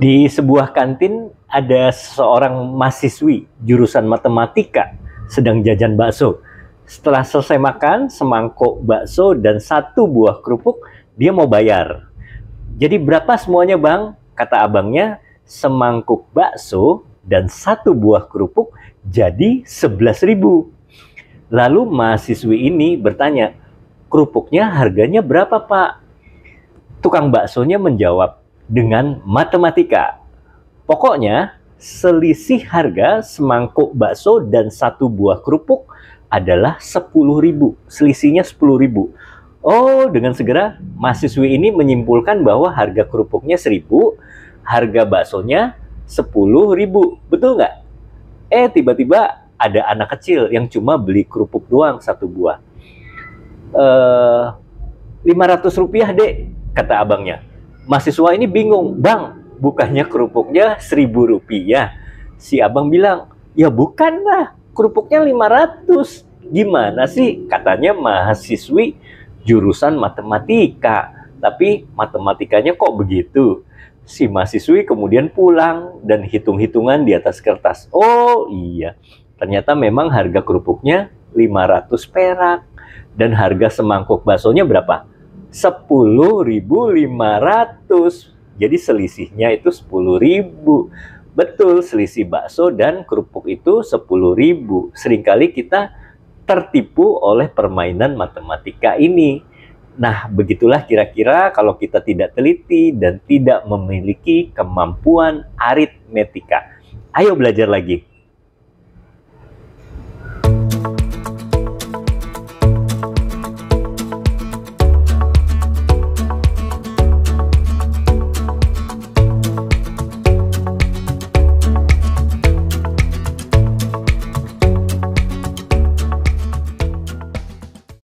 Di sebuah kantin ada seorang mahasiswi jurusan matematika sedang jajan bakso. Setelah selesai makan, semangkuk bakso dan satu buah kerupuk, dia mau bayar. Jadi berapa semuanya bang? Kata abangnya, semangkuk bakso dan satu buah kerupuk jadi ribu. Lalu mahasiswi ini bertanya, kerupuknya harganya berapa pak? Tukang baksonya menjawab, dengan matematika. Pokoknya, selisih harga semangkuk bakso dan satu buah kerupuk adalah sepuluh ribu. Selisihnya sepuluh ribu. Oh, dengan segera mahasiswi ini menyimpulkan bahwa harga kerupuknya seribu, harga baksonya sepuluh ribu. Betul nggak? Eh, tiba-tiba ada anak kecil yang cuma beli kerupuk doang satu buah. Eh, ratus rupiah dek, kata abangnya mahasiswa ini bingung, bang, bukannya kerupuknya seribu rupiah? Si abang bilang, ya bukan lah, kerupuknya ratus. Gimana sih? Katanya mahasiswi jurusan matematika, tapi matematikanya kok begitu? Si mahasiswi kemudian pulang dan hitung-hitungan di atas kertas. Oh iya, ternyata memang harga kerupuknya 500 perak dan harga semangkuk baksonya berapa? 10.500. Jadi selisihnya itu 10.000. Betul, selisih bakso dan kerupuk itu 10.000. Seringkali kita tertipu oleh permainan matematika ini. Nah, begitulah kira-kira kalau kita tidak teliti dan tidak memiliki kemampuan aritmetika. Ayo belajar lagi.